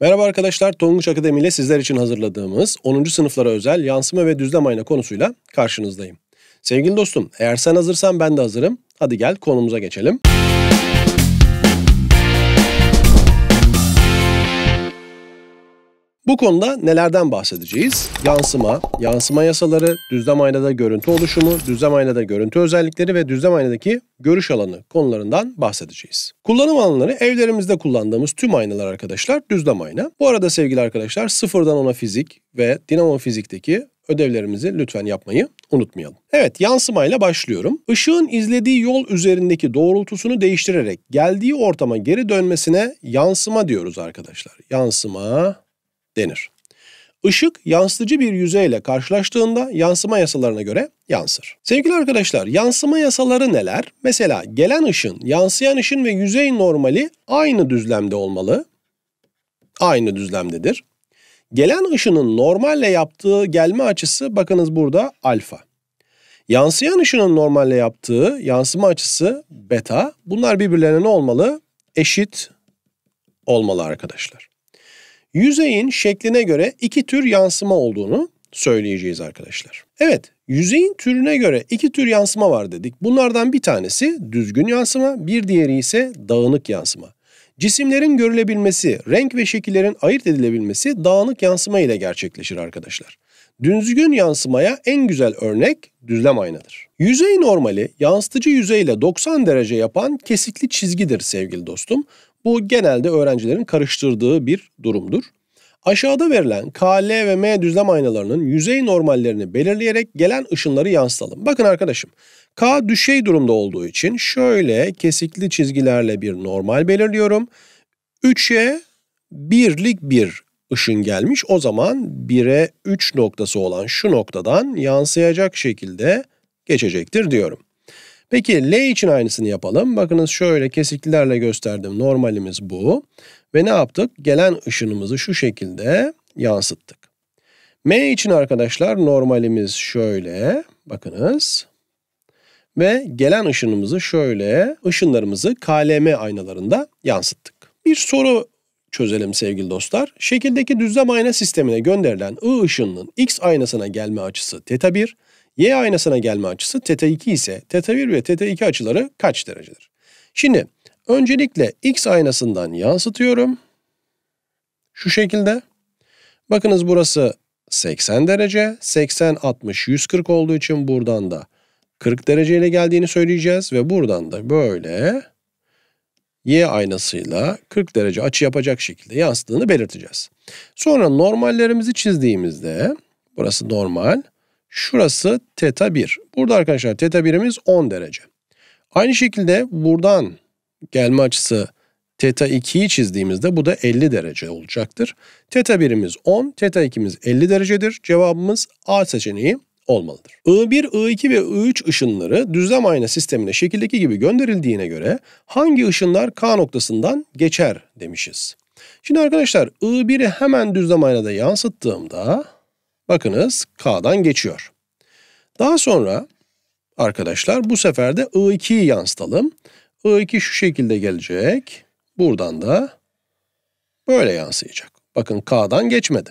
Merhaba arkadaşlar, Tonguç Akademi ile sizler için hazırladığımız 10. sınıflara özel yansıma ve düzlem ayna konusuyla karşınızdayım. Sevgili dostum, eğer sen hazırsan ben de hazırım. Hadi gel konumuza geçelim. Müzik Bu konuda nelerden bahsedeceğiz? Yansıma, yansıma yasaları, düzlem aynada görüntü oluşumu, düzlem aynada görüntü özellikleri ve düzlem aynadaki görüş alanı konularından bahsedeceğiz. Kullanım alanları evlerimizde kullandığımız tüm aynalar arkadaşlar düzlem ayna. Bu arada sevgili arkadaşlar sıfırdan ona fizik ve dinamo fizikteki ödevlerimizi lütfen yapmayı unutmayalım. Evet yansımayla başlıyorum. Işığın izlediği yol üzerindeki doğrultusunu değiştirerek geldiği ortama geri dönmesine yansıma diyoruz arkadaşlar. Yansıma denir. Işık yansıtıcı bir yüzeyle karşılaştığında yansıma yasalarına göre yansır. Sevgili arkadaşlar yansıma yasaları neler? Mesela gelen ışın, yansıyan ışın ve yüzey normali aynı düzlemde olmalı. Aynı düzlemdedir. Gelen ışının normalle yaptığı gelme açısı bakınız burada alfa. Yansıyan ışının normalle yaptığı yansıma açısı beta. Bunlar birbirlerine ne olmalı? Eşit olmalı arkadaşlar. Yüzeyin şekline göre iki tür yansıma olduğunu söyleyeceğiz arkadaşlar. Evet, yüzeyin türüne göre iki tür yansıma var dedik. Bunlardan bir tanesi düzgün yansıma, bir diğeri ise dağınık yansıma. Cisimlerin görülebilmesi, renk ve şekillerin ayırt edilebilmesi dağınık yansıma ile gerçekleşir arkadaşlar. Düzgün yansımaya en güzel örnek düzlem aynadır. Yüzey normali yansıtıcı yüzeyle 90 derece yapan kesikli çizgidir sevgili dostum. Bu genelde öğrencilerin karıştırdığı bir durumdur. Aşağıda verilen K, L ve M düzlem aynalarının yüzey normallerini belirleyerek gelen ışınları yansıtalım. Bakın arkadaşım K düşey durumda olduğu için şöyle kesikli çizgilerle bir normal belirliyorum. 3'e 1'lik bir ışın gelmiş. O zaman 1'e 3 noktası olan şu noktadan yansıyacak şekilde geçecektir diyorum. Peki L için aynısını yapalım. Bakınız şöyle kesiklilerle gösterdim. Normalimiz bu. Ve ne yaptık? Gelen ışınımızı şu şekilde yansıttık. M için arkadaşlar normalimiz şöyle. Bakınız. Ve gelen ışınımızı şöyle, ışınlarımızı KLM aynalarında yansıttık. Bir soru çözelim sevgili dostlar. Şekildeki düzlem ayna sistemine gönderilen I ışınının X aynasına gelme açısı θ 1, Y aynasına gelme açısı θ2 ise θ1 ve θ2 açıları kaç derecedir? Şimdi öncelikle X aynasından yansıtıyorum. Şu şekilde. Bakınız burası 80 derece. 80, 60, 140 olduğu için buradan da 40 dereceyle geldiğini söyleyeceğiz. Ve buradan da böyle Y aynasıyla 40 derece açı yapacak şekilde yansıdığını belirteceğiz. Sonra normallerimizi çizdiğimizde burası normal. Şurası teta 1. Burada arkadaşlar teta 1'imiz 10 derece. Aynı şekilde buradan gelme açısı teta 2'yi çizdiğimizde bu da 50 derece olacaktır. Teta 1'imiz 10, teta 2'miz 50 derecedir. Cevabımız A seçeneği olmalıdır. I1, I2 ve I3 ışınları düzlem ayna sistemine şekildeki gibi gönderildiğine göre hangi ışınlar K noktasından geçer demişiz. Şimdi arkadaşlar I1'i hemen düzlem aynada yansıttığımda Bakınız K'dan geçiyor. Daha sonra arkadaşlar bu sefer de I2'yi yansıtalım. I2 şu şekilde gelecek. Buradan da böyle yansıyacak. Bakın K'dan geçmedi.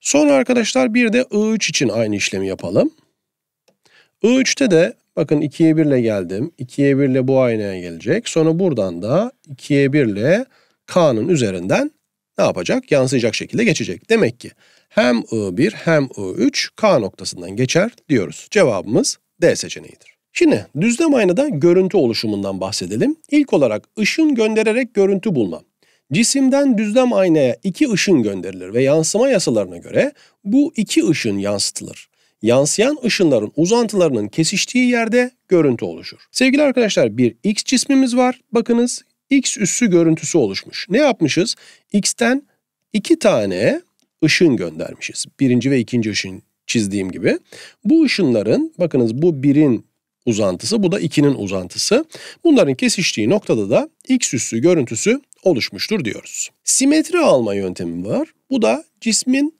Sonra arkadaşlar bir de I3 için aynı işlemi yapalım. I3'te de bakın 2'ye 1 ile geldim. 2'ye 1 ile bu aynaya gelecek. Sonra buradan da 2'ye 1 ile K'nın üzerinden ne yapacak? Yansıyacak şekilde geçecek. Demek ki hem I1 hem I3 K noktasından geçer diyoruz. Cevabımız D seçeneğidir. Şimdi düzlem aynada görüntü oluşumundan bahsedelim. İlk olarak ışın göndererek görüntü bulma. Cisimden düzlem aynaya iki ışın gönderilir ve yansıma yasalarına göre bu iki ışın yansıtılır. Yansıyan ışınların uzantılarının kesiştiği yerde görüntü oluşur. Sevgili arkadaşlar bir X cismimiz var. Bakınız X üssü görüntüsü oluşmuş. Ne yapmışız? X'ten iki tane ışın göndermişiz. Birinci ve ikinci ışın çizdiğim gibi. Bu ışınların bakınız bu birin uzantısı bu da ikinin uzantısı. Bunların kesiştiği noktada da x üssü görüntüsü oluşmuştur diyoruz. Simetri alma yöntemi var. Bu da cismin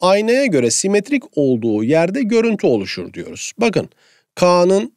aynaya göre simetrik olduğu yerde görüntü oluşur diyoruz. Bakın K'nın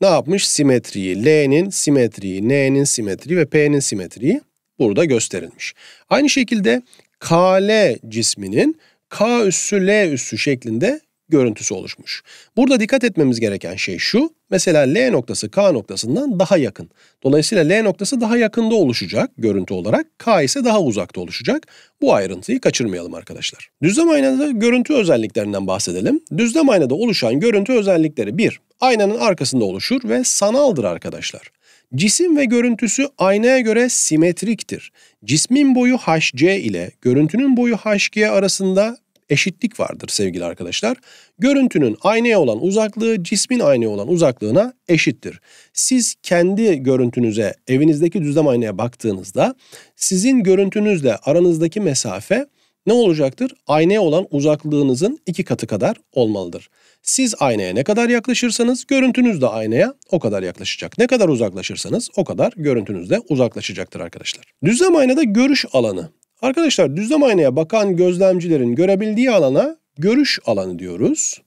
ne yapmış? Simetriyi, L'nin simetriyi, N'nin simetriyi ve P'nin simetriyi burada gösterilmiş. Aynı şekilde KL cisminin K üssü L üssü şeklinde görüntüsü oluşmuş. Burada dikkat etmemiz gereken şey şu. Mesela L noktası K noktasından daha yakın. Dolayısıyla L noktası daha yakında oluşacak görüntü olarak. K ise daha uzakta oluşacak. Bu ayrıntıyı kaçırmayalım arkadaşlar. Düzlem aynada görüntü özelliklerinden bahsedelim. Düzlem aynada oluşan görüntü özellikleri 1. Aynanın arkasında oluşur ve sanaldır arkadaşlar. Cisim ve görüntüsü aynaya göre simetriktir. Cismin boyu HC ile görüntünün boyu HG arasında eşitlik vardır sevgili arkadaşlar. Görüntünün aynaya olan uzaklığı cismin aynaya olan uzaklığına eşittir. Siz kendi görüntünüze evinizdeki düzlem aynaya baktığınızda sizin görüntünüzle aranızdaki mesafe ne olacaktır? Aynaya olan uzaklığınızın iki katı kadar olmalıdır. Siz aynaya ne kadar yaklaşırsanız görüntünüz de aynaya o kadar yaklaşacak. Ne kadar uzaklaşırsanız o kadar görüntünüz de uzaklaşacaktır arkadaşlar. Düzlem aynada görüş alanı. Arkadaşlar düzlem aynaya bakan gözlemcilerin görebildiği alana görüş alanı diyoruz.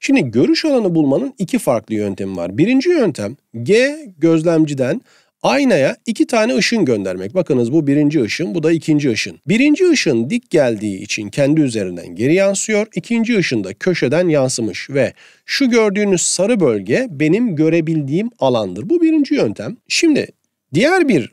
Şimdi görüş alanı bulmanın iki farklı yöntemi var. Birinci yöntem G gözlemciden aynaya iki tane ışın göndermek. Bakınız bu birinci ışın, bu da ikinci ışın. Birinci ışın dik geldiği için kendi üzerinden geri yansıyor. İkinci ışın da köşeden yansımış ve şu gördüğünüz sarı bölge benim görebildiğim alandır. Bu birinci yöntem. Şimdi diğer bir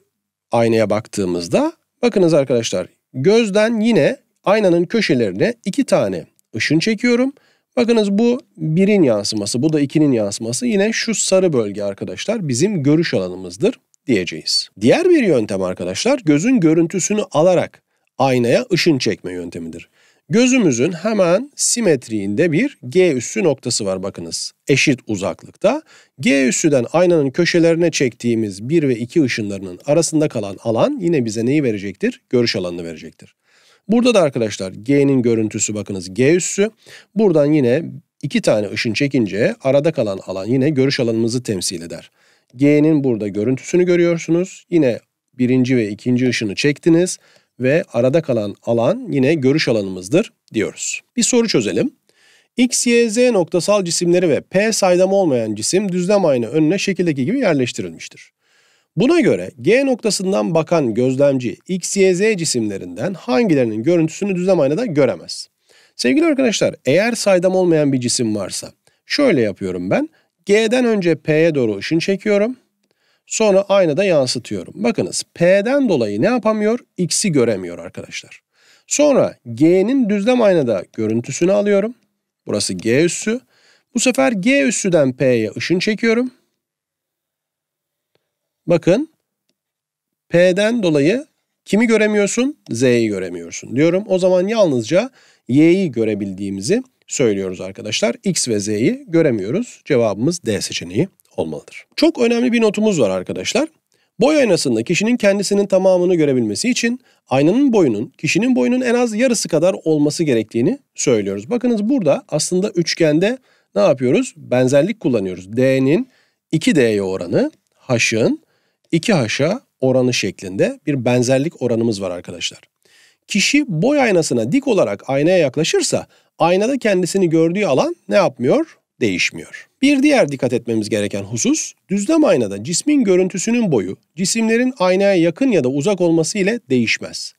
aynaya baktığımızda bakınız arkadaşlar gözden yine aynanın köşelerine iki tane ışın çekiyorum. Bakınız bu birin yansıması, bu da ikinin yansıması. Yine şu sarı bölge arkadaşlar bizim görüş alanımızdır diyeceğiz. Diğer bir yöntem arkadaşlar gözün görüntüsünü alarak aynaya ışın çekme yöntemidir. Gözümüzün hemen simetriğinde bir G üssü noktası var bakınız. Eşit uzaklıkta. G üssüden aynanın köşelerine çektiğimiz 1 ve 2 ışınlarının arasında kalan alan yine bize neyi verecektir? Görüş alanını verecektir. Burada da arkadaşlar G'nin görüntüsü bakınız G üssü. Buradan yine iki tane ışın çekince arada kalan alan yine görüş alanımızı temsil eder. G'nin burada görüntüsünü görüyorsunuz. Yine birinci ve ikinci ışını çektiniz ve arada kalan alan yine görüş alanımızdır diyoruz. Bir soru çözelim. X, Y, Z noktasal cisimleri ve P saydam olmayan cisim düzlem ayna önüne şekildeki gibi yerleştirilmiştir. Buna göre G noktasından bakan gözlemci X, Y, Z cisimlerinden hangilerinin görüntüsünü düzlem aynada göremez? Sevgili arkadaşlar eğer saydam olmayan bir cisim varsa şöyle yapıyorum ben. G'den önce P'ye doğru ışın çekiyorum. Sonra aynada yansıtıyorum. Bakınız P'den dolayı ne yapamıyor? X'i göremiyor arkadaşlar. Sonra G'nin düzlem aynada görüntüsünü alıyorum. Burası G üssü. Bu sefer G üssüden P'ye ışın çekiyorum. Bakın P'den dolayı kimi göremiyorsun? Z'yi göremiyorsun diyorum. O zaman yalnızca Y'yi görebildiğimizi söylüyoruz arkadaşlar. X ve Z'yi göremiyoruz. Cevabımız D seçeneği olmalıdır. Çok önemli bir notumuz var arkadaşlar. Boy aynasında kişinin kendisinin tamamını görebilmesi için aynanın boyunun kişinin boyunun en az yarısı kadar olması gerektiğini söylüyoruz. Bakınız burada aslında üçgende ne yapıyoruz? Benzerlik kullanıyoruz. D'nin 2D'ye oranı, H'ın 2H'a oranı şeklinde bir benzerlik oranımız var arkadaşlar. Kişi boy aynasına dik olarak aynaya yaklaşırsa aynada kendisini gördüğü alan ne yapmıyor? Değişmiyor. Bir diğer dikkat etmemiz gereken husus, düzlem aynada cismin görüntüsünün boyu, cisimlerin aynaya yakın ya da uzak olması ile değişmez.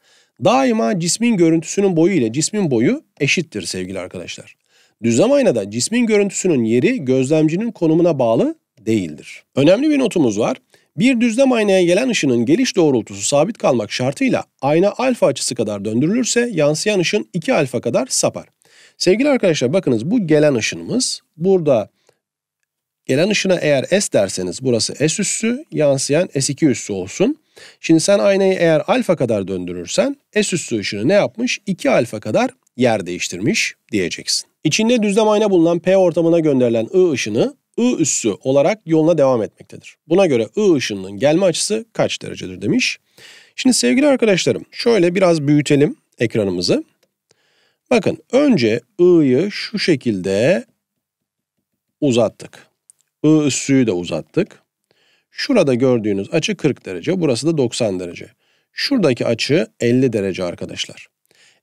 Daima cismin görüntüsünün boyu ile cismin boyu eşittir sevgili arkadaşlar. Düzlem aynada cismin görüntüsünün yeri gözlemcinin konumuna bağlı değildir. Önemli bir notumuz var. Bir düzlem aynaya gelen ışının geliş doğrultusu sabit kalmak şartıyla ayna alfa açısı kadar döndürülürse yansıyan ışın 2 alfa kadar sapar. Sevgili arkadaşlar bakınız bu gelen ışınımız. Burada gelen ışına eğer S derseniz burası S üssü, yansıyan S2 üssü olsun. Şimdi sen aynayı eğer alfa kadar döndürürsen S üssü ışını ne yapmış? 2 alfa kadar yer değiştirmiş diyeceksin. İçinde düzlem ayna bulunan P ortamına gönderilen I ışını I üssü olarak yoluna devam etmektedir. Buna göre I ışınının gelme açısı kaç derecedir demiş. Şimdi sevgili arkadaşlarım şöyle biraz büyütelim ekranımızı. Bakın önce I'yı şu şekilde uzattık. I üssüyü de uzattık. Şurada gördüğünüz açı 40 derece, burası da 90 derece. Şuradaki açı 50 derece arkadaşlar.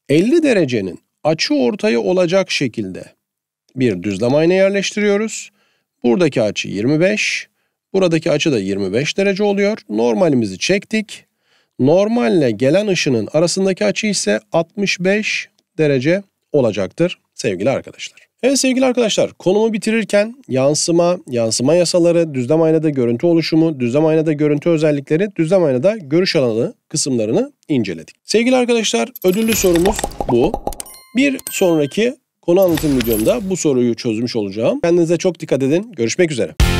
50 derecenin açı ortayı olacak şekilde bir düzlem ayna yerleştiriyoruz. Buradaki açı 25, buradaki açı da 25 derece oluyor. Normalimizi çektik. Normalle gelen ışının arasındaki açı ise 65 derece olacaktır sevgili arkadaşlar. Evet sevgili arkadaşlar konumu bitirirken yansıma, yansıma yasaları, düzlem aynada görüntü oluşumu, düzlem aynada görüntü özellikleri, düzlem aynada görüş alanı kısımlarını inceledik. Sevgili arkadaşlar ödüllü sorumuz bu. Bir sonraki konu anlatım videomda bu soruyu çözmüş olacağım. Kendinize çok dikkat edin. Görüşmek üzere.